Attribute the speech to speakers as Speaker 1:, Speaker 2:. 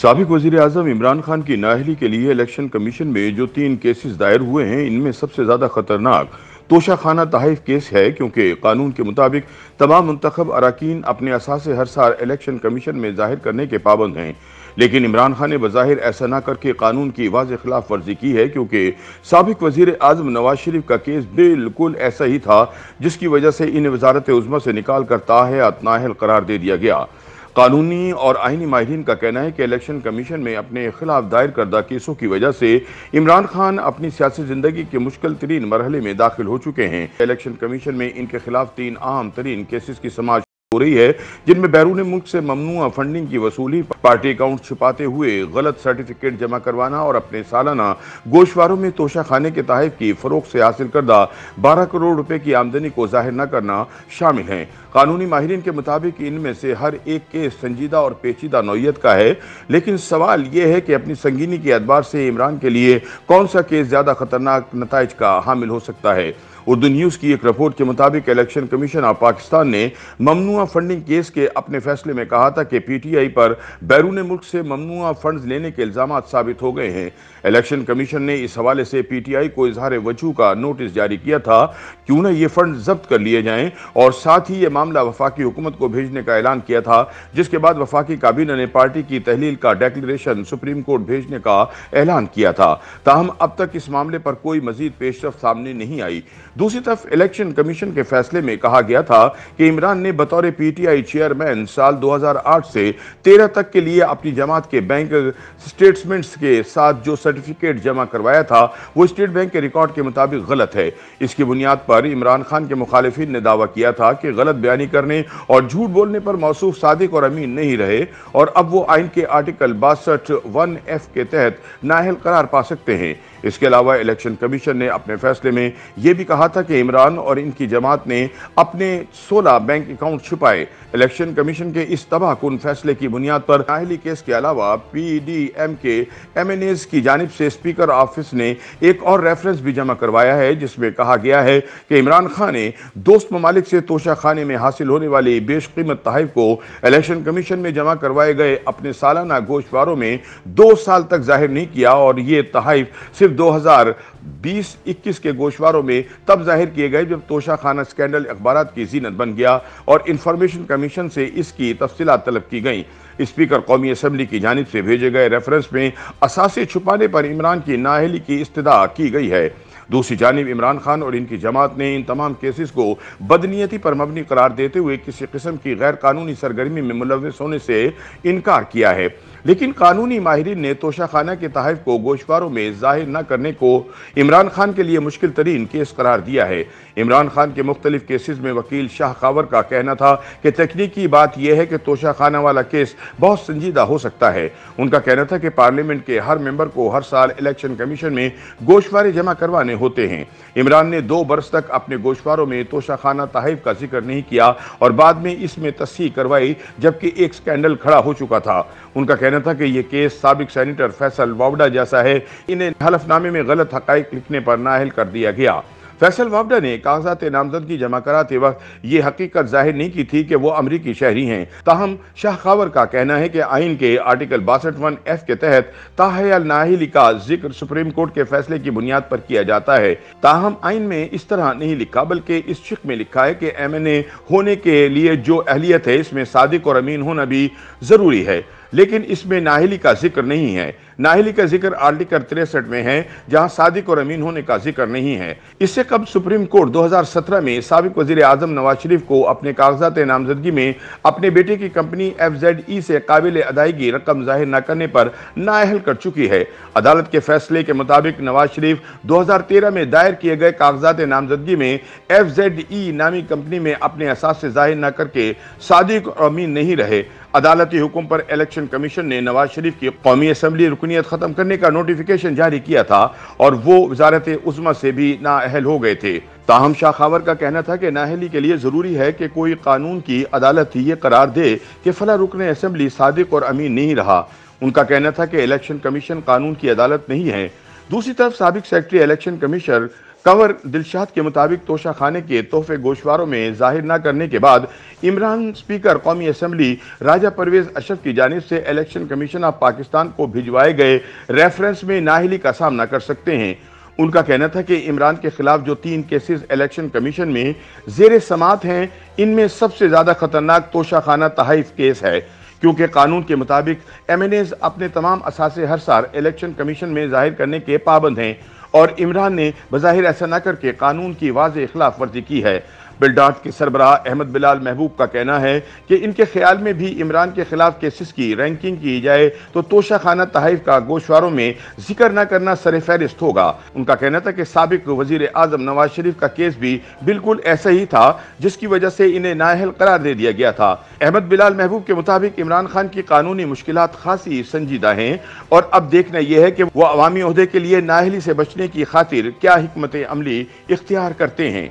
Speaker 1: सबक वजीर अजम इमरान खान की नाहली के लिए इलेक्शन कमीशन में जो तीन केसेस दायर हुए हैं इनमें सबसे ज़्यादा खतरनाक तोशा खाना तहफ केस है क्योंकि कानून के मुताबिक तमाम मंतखब अरकान अपने असासे हर साल इलेक्शन कमीशन में जाहिर करने के पाबंद हैं लेकिन इमरान खान ने बज़ाहिर ऐसा ना करके कानून की वाज खिलाफ वर्जी की है क्योंकि सबक वजीर अजम नवाज शरीफ का केस बिल्कुल ऐसा ही था जिसकी वजह से इन वजारत उजमा से निकाल कर ताह नाहल करार दे दिया गया कानूनी और आइनी माहरीन का कहना है कि इलेक्शन कमीशन में अपने खिलाफ दायर करदा केसों की वजह से इमरान खान अपनी सियासी जिंदगी के मुश्किल तरीन मरहले में दाखिल हो चुके हैं इलेक्शन कमीशन में इनके खिलाफ तीन अहम तरीन केसेस की समाज हो रही है जिनमें बैरून मुल्क से ममनुआ फंडिंग की वसूली पार्टी अकाउंट छुपाते हुए गलत सर्टिफिकेट जमा करवाना और अपने सालाना गोशवारों में तोशा खाने के तहफ की फरोख से हासिल करदा बारह करोड़ रुपए की आमदनी को जाहिर न करना शामिल है कानूनी माहरीन के मुताबिक इनमें से हर एक केस संजीदा और पेचीदा नोयत का है लेकिन सवाल यह है कि अपनी संगीनी के अदबार से इमरान के लिए कौन सा केस ज़्यादा खतरनाक नतज का हामिल हो सकता है उर्दू न्यूज़ की एक रिपोर्ट के मुताबिक इलेक्शन कमीशन ऑफ पाकिस्तान ने ममनुआ फंडिंग केस के अपने फैसले में कहा था कि पी टी आई पर बैरून मुल्क से ममनुआ फंड लेने के इल्ज़ाम साबित हो गए हैं इलेक्शन कमीशन ने इस हवाले से पी टी आई को इजहार वजू का नोटिस जारी किया था कि उन्हें ये फंड जब्त कर लिए जाए और साथ ही ये मामला वफाकी हुकूमत को भेजने का ऐलान किया था जिसके बाद वफाकी काबीना ने पार्टी की तहलील का डेक्लेशन सुप्रीम कोर्ट भेजने का ऐलान किया था ताहम अब तक इस मामले पर कोई मजीद पेशरफ सामने नहीं आई दूसरी तरफ इलेक्शन कमीशन के फैसले में कहा गया था कि इमरान ने बतौर पीटीआई चेयरमैन साल 2008 से 13 तक के लिए अपनी जमात के बैंक स्टेटमेंट्स के साथ जो सर्टिफिकेट जमा करवाया था वो स्टेट बैंक के रिकॉर्ड के मुताबिक गलत है इसकी बुनियाद पर इमरान खान के मुखालिफिन ने दावा किया था कि गलत बयानी करने और झूठ बोलने पर मौसू सादिक और अमीन नहीं रहे और अब वो आइन के आर्टिकल बासठ वन एफ के तहत नाहल करार पा सकते हैं इसके अलावा इलेक्शन कमीशन ने अपने फैसले में यह भी कहा था कि इमरान और इनकी जमात ने अपने 16 बैंक अकाउंट छुपाए इलेक्शन कमीशन के इस तबाहकुन फैसले की बुनियाद पर नाहली केस के अलावा पी डी एम के एम एन एज की जानब से स्पीकर ऑफिस ने एक और रेफरेंस भी जमा करवाया है जिसमें कहा गया है कि इमरान खान ने दोस्त ममालिक से तोशा खाने में हासिल होने वाली बेशकीमत तहफ को इलेक्शन कमीशन में जमा करवाए गए अपने सालाना गोशवारों में दो साल तक जाहिर नहीं किया और ये तहफ सिर्फ 2020-21 के गोशवारों में तब जाहिर किए गए जब तोशा खाना स्कैंडल अखबार की जीनत बन गया और इंफॉर्मेशन कमीशन से इसकी तफसी तलब की गई स्पीकर कौमी असम्बली की जानब से भेजे गए रेफरेंस में असासे छुपाने पर इमरान की नाहली की इस्तः की गई है दूसरी जानब इमरान खान और इनकी जमात ने इन तमाम केसेस को बदनीयती पर मबनी करार देते हुए किसी किस्म की गैर कानूनी सरगर्मी में मुलविस होने से इनकार किया है लेकिन कानूनी माहरीन ने तोशाखाना के तहफ को गोशवारों में जाहिर न करने को इमरान खान के लिए मुश्किल तरीन केस करार दिया है इमरान खान के मुख्तलिफ केसेज में वकील शाह कावर का कहना था कि तकनीकी बात यह है कि तोशाखाना वाला केस बहुत संजीदा हो सकता है उनका कहना था कि पार्लियामेंट के हर मेंबर को हर साल इलेक्शन कमीशन में गोशवारे जमा करवाने में होते हैं इमरान ने दो बरस तक अपने गोशवारों में तोशाखाना तहिफ का जिक्र नहीं किया और बाद में इसमें तस्ह करवाई जबकि एक स्कैंडल खड़ा हो चुका था उनका कहना था कि यह केस सबक सैनिटर फैसल वावडा जैसा है इन्हें हलफनामे में गलत हक लिखने पर नाहल कर दिया गया फैसल वावडा ने कागजात नामजदगी जमा कराते वक्त ये हकीकत जाहिर नहीं की थी कि वो अमरीकी शहरी हैं ताहम शाह खावर का कहना है कि आइन के आर्टिकल बासठ वन एफ के तहत ताहल नाहली का जिक्र सुप्रीम कोर्ट के फैसले की बुनियाद पर किया जाता है ताहम आइन में इस तरह नहीं लिखा बल्कि इस शिक में लिखा है कि एम एन ए होने के लिए जो अहलियत है इसमें सादिक और अमीन होना भी ज़रूरी है लेकिन इसमें नाहली का जिक्र नहीं है नाहली का जिक्र आर्टिकल तिरसठ में है जहां सादिक और अमीन होने का जिक्र नहीं है इससे कब सुप्रीम कोर्ट 2017 में सबक वजीर आजम नवाज शरीफ को अपने कागजात नामजदगी में अपने बेटे की कंपनी एफ जेड ई से काबिल अदायगी रकम जाहिर न करने पर नाअहल कर चुकी है अदालत के फैसले के मुताबिक नवाज शरीफ दो हजार तेरह में दायर किए गए कागजात नामजदगी में एफ जेड ई नामी कंपनी में अपने असास से जाहिर न करके सादिक और अमीन नहीं रहे अदालती हुक्म पर इलेक्शन कमीशन ने नवाज शरीफ की कौमी असम्बली रुक रुकनीत ख़त्म करने का नोटिफिकेशन जारी किया था और वो वजारत उज़मा से भी नाअहल हो गए थे ताहम शाह खावर का कहना था कि नाहली के लिए ज़रूरी है कि कोई कानून की अदालत ये करार दे कि फ़ला रुकन असम्बली सादिक और अमीन नहीं रहा उनका कहना था कि इलेक्शन कमीशन कानून की अदालत नहीं है दूसरी तरफ सबक secretary election commission Kanwar Dilshad के मुताबिक तोशा खाने के तोहफे गोशवारों में जाहिर न करने के बाद इमरान स्पीकर कौमी असम्बली राजा परवेज अशरफ की जानब से इलेक्शन कमीशन ऑफ पाकिस्तान को भिजवाए गए रेफरेंस में नाहली का सामना कर सकते हैं उनका कहना था कि इमरान के खिलाफ जो तीन केसेस इलेक्शन कमीशन में जेर समात हैं इनमें सबसे ज़्यादा खतरनाक तोशा खाना तहाइफ केस है क्योंकि कानून के मुताबिक एम एन एज अपने तमाम असासे हर साल इलेक्शन कमीशन में जाहिर करने के पाबंद हैं और इमरान ने बज़ाहिर ऐसा न करके कानून की वाज खिलाफ वर्जी की है बिल्डाट के सरबराह अहमद बिलाल महबूब का कहना है कि इनके ख्याल में भी इमरान के खिलाफ केसेस की रैंकिंग की जाए तो तोशा खाना तहफ का गोशवारों में जिक्र न करना सर फहरिस्त होगा उनका कहना था कि सबक वजीर आजम नवाज शरीफ का केस भी बिल्कुल ऐसा ही था जिसकी वजह से इन्हें नाहल करार दे दिया गया था अहमद बिलाल महबूब के मुताबिक इमरान खान की कानूनी मुश्किल खासी संजीदा हैं और अब देखना यह है कि वो अवामी अहदे के लिए नाहली से बचने की खातिर क्या हमत अमली इख्तियार करते हैं